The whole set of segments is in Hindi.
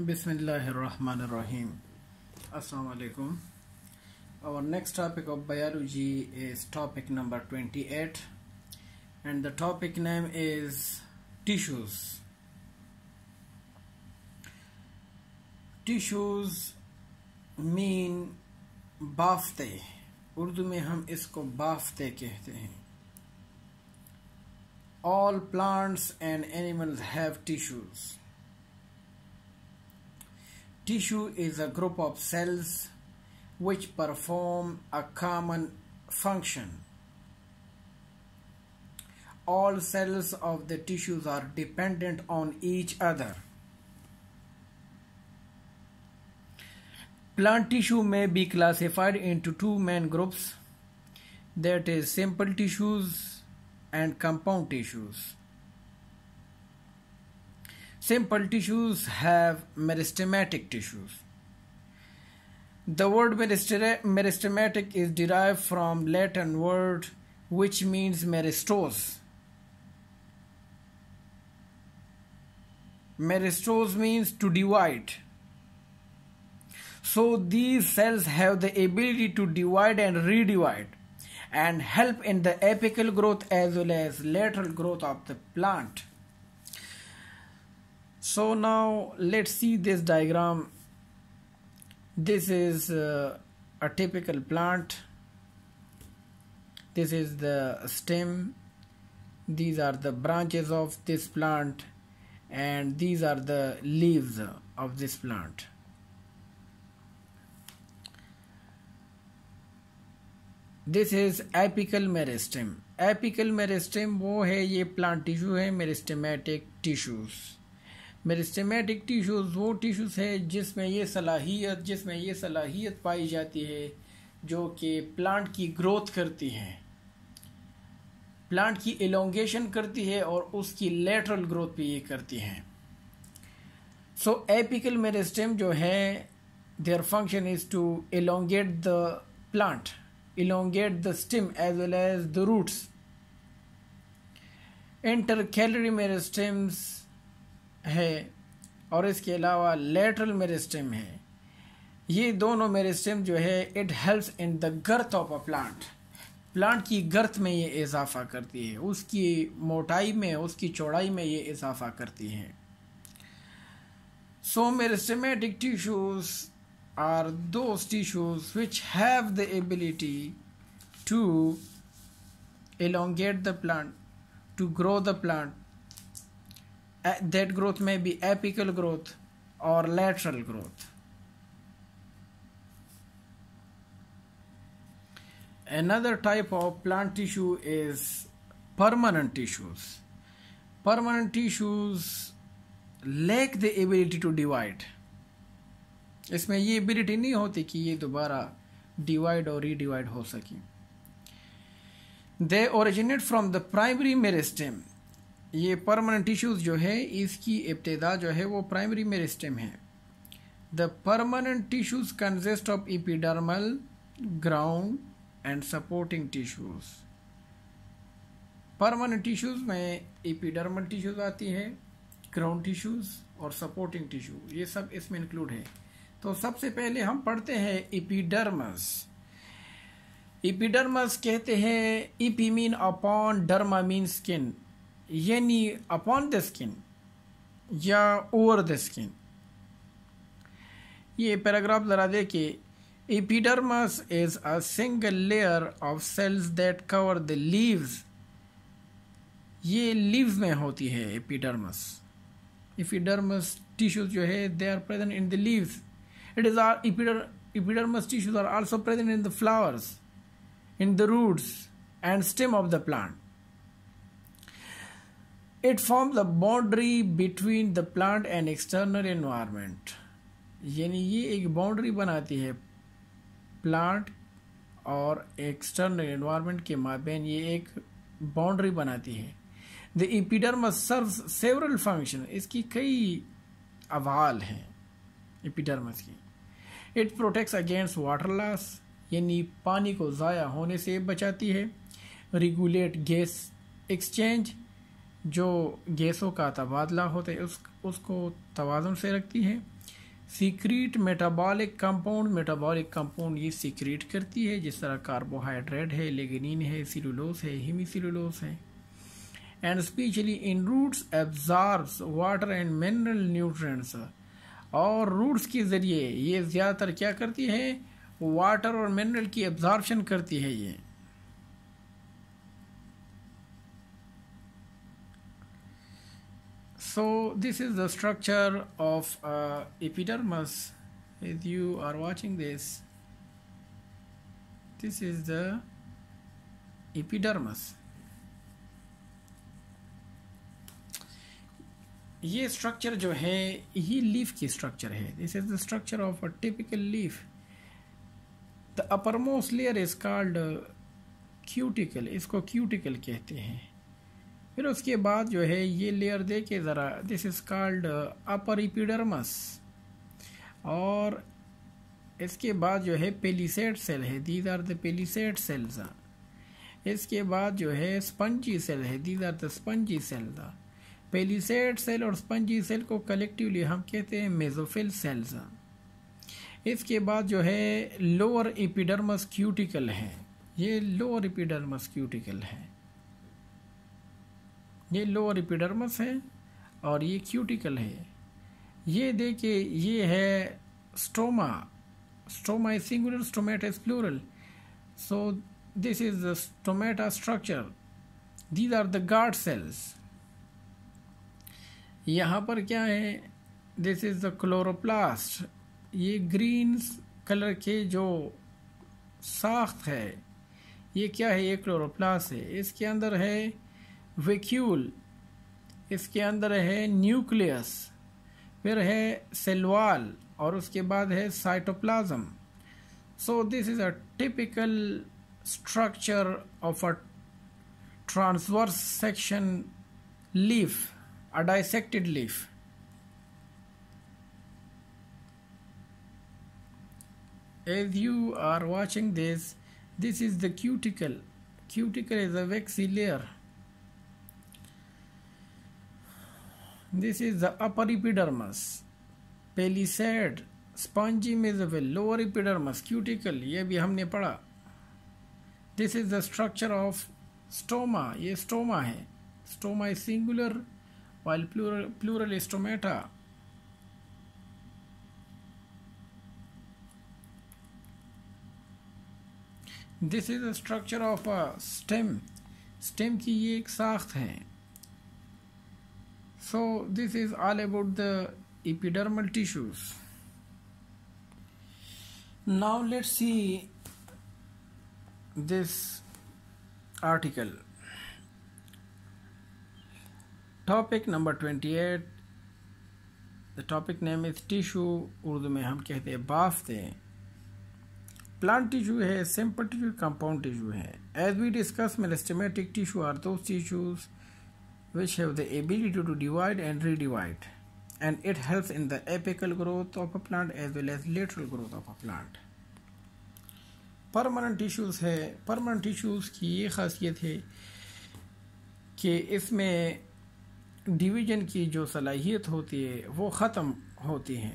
Bismillahirrahmanirrahim. Assalamu alaikum. Our next topic of biology is topic number 28 and the topic name is tissues. Tissues mean बाफते Urdu में हम isko बाफते कहते hain. All plants and animals have tissues. Tissue is a group of cells which perform a common function. All cells of the tissues are dependent on each other. Plant tissue may be classified into two main groups that is simple tissues and compound tissues. Simple tissues have meristematic tissues. The word meristematic is derived from Latin word which means meristos. Meristos means to divide. So these cells have the ability to divide and redivide and help in the apical growth as well as lateral growth of the plant so now let's see this diagram this is uh, a typical plant this is the stem these are the branches of this plant and these are the leaves of this plant This is apical meristem. Apical meristem. वो है plant tissue tissue meristematic tissues. Meristematic tissues वो टिश्यूज़ है जिसमें ये सलाहियत जिसमें ये सलाहियत पाई जाती है जो कि प्लांट की ग्रोथ करती है प्लांट की एलोंगेशन करती है और उसकी लेटरल ग्रोथ भी ये करती है सो एपिकल मेरिस्टेम जो है their function is to elongate the plant the the as well as the roots inter Intercalary meristems है और इसके अलावा लेटरल मेरिस्टेम है ये दोनों मेरिस्टेम जो है it helps in the girth of a plant plant की गर्थ में ये इजाफा करती है उसकी मोटाई में उसकी चौड़ाई में ये इजाफा करती है so meristematic tissues are those tissues which have the ability to elongate the plant to grow the plant that growth में भी एपिकल ग्रोथ और lateral growth Another type of plant tissue is permanent tissues. Permanent tissues lack the ability to divide. इसमें ये ability नहीं होती कि ये दोबारा divide और रीडिवाइड हो सके They originate from the primary meristem. ये परमानेंट टिश्यूज़ जो है इसकी इब्तदा जो है वो प्राइमरी मेरिस्टम है the permanent tissues consist of epidermal ground and supporting tissues permanent tissues में इपीडर्मल टिश्यूज़ आती है ग्राउंड टिश्यूज़ और सपोर्टिंग टिश्यू ये सब इसमें इंक्लूड है तो सबसे पहले हम पढ़ते हैं इपीडर्मस इपीडर्मस कहते हैं epi mean upon derma mean skin यानी अपॉन द स्किन या ओवर द स्किन ये पैराग्राफ ज़रा देखिए epidermis is a single layer of cells that cover the leaves ये लीव्स में होती है एपिडर्मस एपिडर्मस टिश्यूज जो है they are present in the leaves it is are epidermis tissues are also present in the flowers in the roots and stem of the plant it form the boundary between the plant and external environment. यानी ये एक बाउंड्री बनाती है प्लांट और एक्सटर्नल एनवायरनमेंट के माबेन ये एक बाउंड्री बनाती है the epidermis serve several function इसकी कई अवाल हैं इपीडर्मस की it protects against water loss यानी पानी को ज़ाया होने से बचाती है रेगुलेट गैस एक्सचेंज जो गैसों का तबादला होता है उस उसको तोज़न से रखती है secrete metabolic compound metabolic compound ये सीक्रेट करती है जिस तरह कार्बोहाइड्रेट है लेगनिन है सिलुलोस है हिमी सिलुलोस है and specially in roots absorbs water and mineral nutrients और रूट्स के ज़रिए ये ज़्यादातर क्या करती है वाटर और मिनरल की एब्जॉर्बशन करती है ये so this is the structure of uh, epidermis as you are watching this this is the epidermis ये स्ट्रक्चर जो है ये लीफ की स्ट्रक्चर है this is the structure of a typical leaf the uppermost layer is called cuticle इसको क्यूटिकल कहते हैं फिर उसके बाद जो है ये लेयर दे के ज़रा this is called upper epidermis और इसके बाद जो है पेलीसेट सेल है these are the palisade cells इसके बाद जो है स्पंजी सेल है these are the spongy cells palisade cell और स्पंजी सेल को कलेक्टिवली हम कहते हैं मेजोफिल सेल्स इसके बाद जो है लोअर इपिडर्मस क्यूटिकल है ये लोअर इपिडर्मस क्यूटिकल है ये लोअर इपिडर्मस है और ये क्यूटिकल है ये देखिए ये है stoma stoma is singular stomata is plural so this is the stomata structure these are the guard cells यहाँ पर क्या है दिस इज़ द क्लोरोप्लास्ट ये ग्रीन कलर के जो साख्त है ये क्या है ये क्लोरोप्लास्ट है इसके अंदर है वेक्यूल इसके अंदर है न्यूक्लियस फिर है सेलवाल और उसके बाद है cytoplasm so this is a typical structure of a transverse section leaf a dissected leaf as you are watching this this is the cuticle cuticle is a waxy layer This is the upper epidermis. Palisade, spongy mesophyll, lower epidermis, cuticle. ये भी हमने पढ़ा this is the structure of stoma ये स्टोमा है stoma is singular while plural plural stomata this is the structure of a stem stem की ये एक साख्त है so this is all about the epidermal tissues now let's see this article topic number twenty eight the topic name is tissue Urdu में हम कहते हैं बाफते प्लांट टिश्यू है सिंपल टिश्यू कंपाउंड टिश्यू है as we discuss meristematic tissue are those tissues which have the ability to divide and redivide and it helps in the apical growth of a plant as well as lateral growth of a plant permanent tissues है परमानेंट टिश्यूज़ की ये खासियत है कि इसमें डिवीजन की जो सलाहियत होती है वो ख़त्म होती है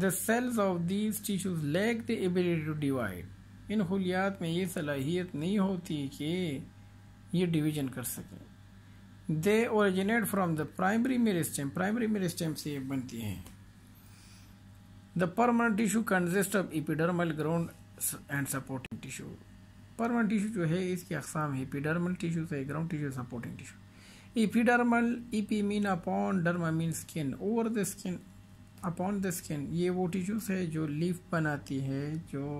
the cells of these tissues lack the ability to divide इन खलियात में ये सलाहियत नहीं होती कि ये डिवीजन कर सकें they originate from the primary meristem primary meristem से ये बनती हैं the permanent tissue consist of epidermal ground and supporting tissue permanent tissue जो है इसके अकसाम है इपिडर्मल टिश्यूज से ground tissue supporting tissue epidermal epi mean upon derma mean skin over the skin upon the skin ये वो टिश्यूज़ है जो लीफ बनाती है जो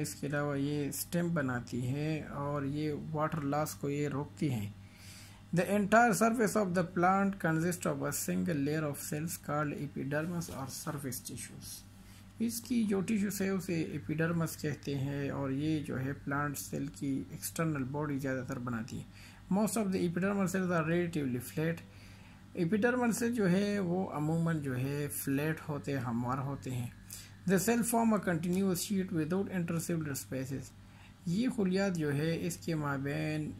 इसके अलावा ये स्टेम बनाती है और ये वाटर लॉस को ये रोकती हैं The entire surface of the plant consists of a single layer of cells called epidermis or surface tissues. इसकी जो टिश्यूस है उसे एपिडर्मस कहते हैं और ये जो है प्लांट सेल की एक्सटर्नल बॉडी ज़्यादातर बनाती है most of the epidermal cells are relatively flat epidermal cell जो है वो अमूमन जो है फ्लैट होते हैं हमवार होते हैं the cell form a continuous sheet without intercellular spaces ये खुलियात जो है इसके माबेन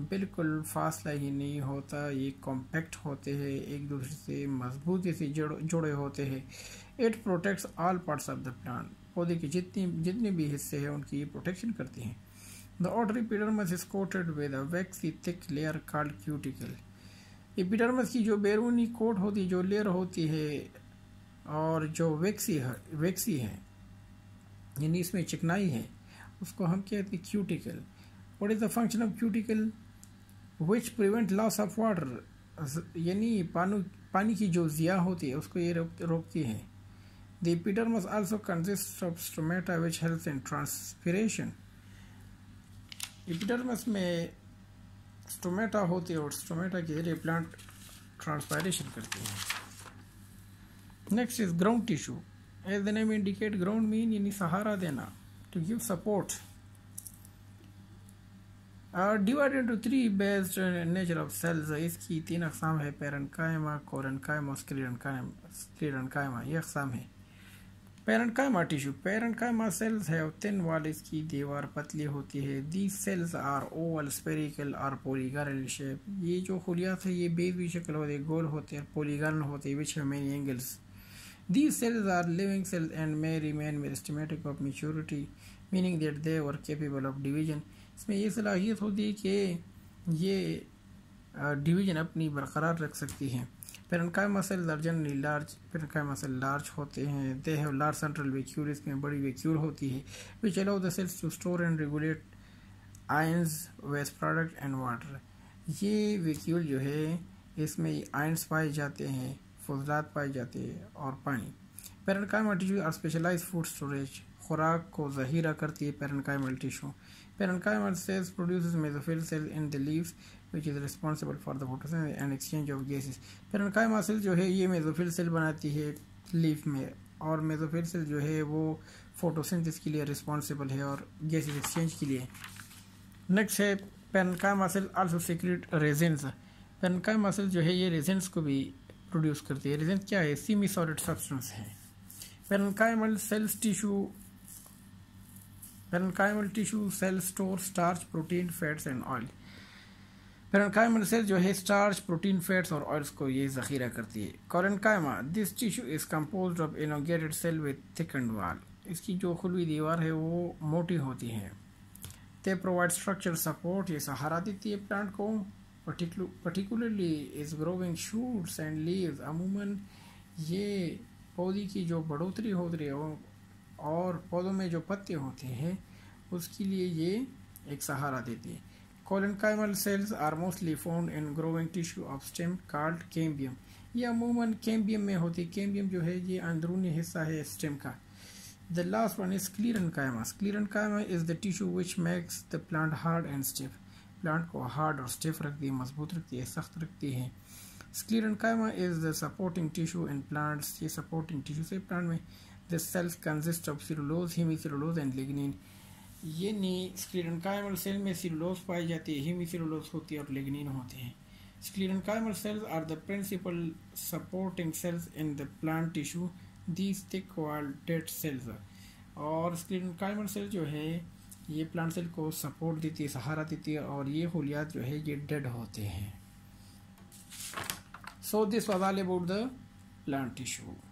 बिल्कुल फासला ही नहीं होता ये कॉम्पैक्ट होते हैं एक दूसरे से मजबूती से जुड़ जुड़े होते हैं it protects all parts of the plant पौधे के जितनी जितने भी हिस्से हैं उनकी ये प्रोटेक्शन करती हैं the outer epidermis is coated with a waxy thick layer called cuticle ये एपिडर्मस की जो बैरूनी कोट होती जो लेयर होती है और जो वैक्सी है वैक्सी है यानी इसमें चिकनाई है उसको हम कहते हैं cuticle what is the function of cuticle which prevent loss of water यानी पानु पानी की जो ज़िया होती है उसको ये रोक रोकती है the epidermis also consist of stomata which help in transpiration epidermis में स्टोमेटा होती है और स्टोमेटा के जरिए प्लांट ट्रांसपायरेशन करती है next is ground tissue as the name indicate ground mean यानी सहारा देना टू गिव सपोर्ट और divide into three based nature of cells इसकी तीन अकसाम है पेरन कायमा कोरन कायमा स्क्रीडन कायम स्क्रीडन कायमा ये अकसाम है पेरन कायमा टिश्यू पेरन कायमा सेल्स है तीन वाल इसकी दीवार पतली होती है the cells are oval spherical और पोलीगारल शेप ये जो खुलियात है ये बेबी शक्ल होते गोल होते हैं पोलीगारल होते हैं विच है many angles the cells are living cells and may remain meristematic of maturity meaning that they were capable of division इसमें ये सलाहियत होती है कि ये डिवीज़न अपनी बरकरार रख सकती है उनका मसल दर्जन लार्ज पेरनका मसल लार्ज होते हैं they have large central vacuole इसमें बड़ी वेक्यूल होती है which allow the cells to store and regulate ions waste product and water ये वेक्यूल जो है इसमें आयंस पाए जाते हैं फजलात पाए जाते हैं और पानी parenchyma are specialize food storage खुराक को जहीरा करती है parenchymal tissue parenchymal cells produce mesophyll cell in the leaf which is responsible for the photosynthesis and exchange of gases parenchyma cell जो है ये मेजोफिल सेल बनाती है लीफ में और मेजोफिल सेल जो है वो फोटोसिंथेसिस के लिए रिस्पॉन्सिबल है और गैसेज एक्सचेंज के लिए नेक्स्ट है parenchyma cell also secrete resins parenchyma cell जो है ये रेजेंस को भी प्रोड्यूस करती है रेजेंस क्या है सीमी सॉलिड सब्सटेंस है parenchymal cells tissue parenchymal tissue cell store starch protein fats and oil parenchymal cell जो है स्टार्च प्रोटीन फैट्स और ऑयल्स को ये जखीरा करती है collenchyma this tissue is composed of elongated cell with thick and wall इसकी जो खुलवी दीवार है वो मोटी होती है दे प्रोवाइड स्ट्रक्चर सपोर्ट ये सहारा देती है प्लांट को particularly is growing shoots and leaves अमूमन ये पौधे की जो बढ़ोतरी होती है और पौधों में जो पत्ते होते हैं उसके लिए ये एक सहारा देते हैं collenchymal cells are mostly found in growing tissue of stem cork cambium ये अमूमन कैम्बियम में होती है कैम्बियम जो है ये अंदरूनी हिस्सा है स्टेम का the last one is sclerenchyma sclerenchyma is the tissue which makes the plant hard and stiff plant को हार्ड और स्टिफ रखती है मजबूत रखती है सख्त रखती है sclerenchyma is the supporting tissue in plants ये सपोर्टिंग टिशू से प्लांट में the cells cell of of cellulose, hemicellulose and lignin ये स्क्लेरनकाइमल सेल में सिलोस पाई जाती है हीमिसिलोस होती है और लेगनिन होते हैं sclerenchymal cells are the principal supporting cells in the plant tissue these thick dead cells और स्क्लेरनकाइमल सेल जो है ये प्लांट सेल को सपोर्ट देती है सहारा देती है और ये होलियात जो है ये डेड होते हैं so this was all about the plant tissue